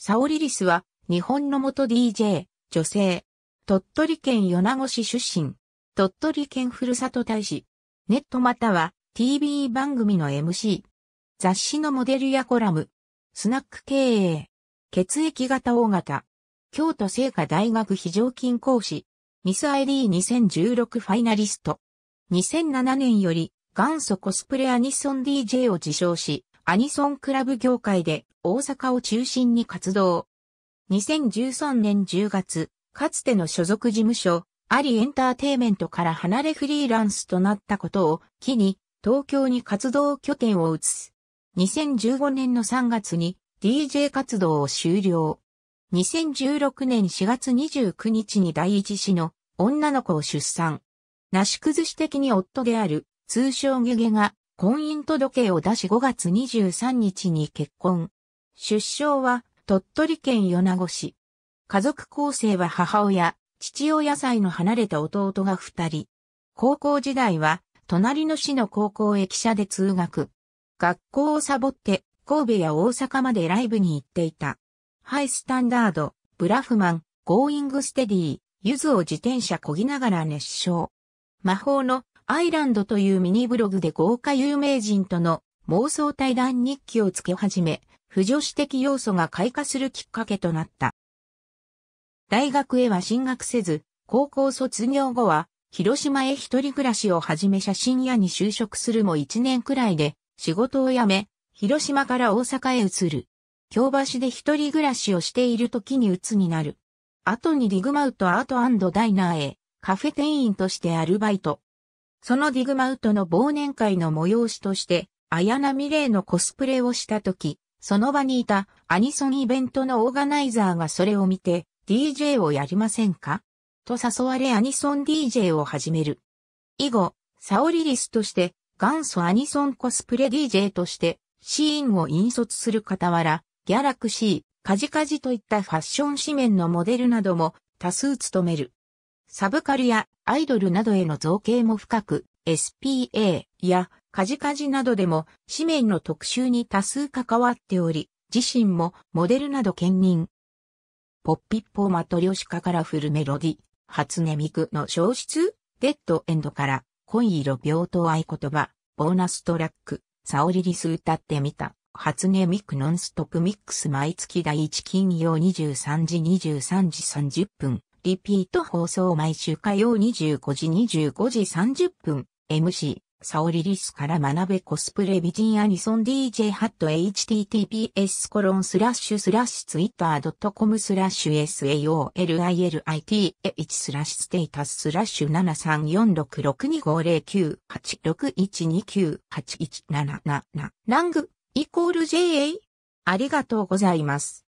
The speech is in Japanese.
サオリリスは、日本の元 DJ、女性。鳥取県米子市出身。鳥取県ふるさと大使。ネットまたは TV 番組の MC。雑誌のモデルやコラム。スナック経営。血液型大型。京都聖火大学非常勤講師。ミス ID2016 ファイナリスト。2007年より元祖コスプレアニソン DJ を自称し、アニソンクラブ業界で大阪を中心に活動。2013年10月、かつての所属事務所、アリエンターテイメントから離れフリーランスとなったことを機に、東京に活動拠点を移す。2015年の3月に DJ 活動を終了。2016年4月29日に第一子の女の子を出産。なし崩し的に夫である通称ゲゲが婚姻届を出し5月23日に結婚。出生は鳥取県米子市。家族構成は母親、父親妻の離れた弟が二人。高校時代は隣の市の高校へ汽車で通学。学校をサボって神戸や大阪までライブに行っていた。ハイスタンダード、ブラフマン、ゴーイングステディ、ゆずを自転車こぎながら熱唱。魔法のアイランドというミニブログで豪華有名人との妄想対談日記をつけ始め、不女子的要素が開花するきっかけとなった。大学へは進学せず、高校卒業後は、広島へ一人暮らしを始め写真屋に就職するも一年くらいで、仕事を辞め、広島から大阪へ移る。京橋で一人暮らしをしている時に鬱になる。後にリグマウトアートダイナーへ、カフェ店員としてアルバイト。そのディグマウトの忘年会の催しとして、綾波レイのコスプレをした時、その場にいたアニソンイベントのオーガナイザーがそれを見て、DJ をやりませんかと誘われアニソン DJ を始める。以後、サオリリスとして元祖アニソンコスプレ DJ としてシーンを引率する傍ら、ギャラクシー、カジカジといったファッション紙面のモデルなども多数務める。サブカルやアイドルなどへの造形も深く、SPA やカジカジなどでも紙面の特集に多数関わっており、自身もモデルなど兼任。ポッピッポーマトリョシカカラフルメロディ、初音ミクの消失、デッドエンドから恋色病棟合言葉、ボーナストラック、サオリリス歌ってみた。初音ミクノンストップミックス毎月第1金曜23時23時30分。リピート放送毎週火曜25時25時30分、MC、サオリリスから学べコスプレ美人アニソン DJ ハット https コロンスラッシュスラッシュツイッター .com スラッシュ s a o l i l i t h スラッシュステータススラッシュ7 3 4 6 6 2 5 0 9 8 6 1 2 9 8 1 7 7 7ラングイコール JA ありがとうございます。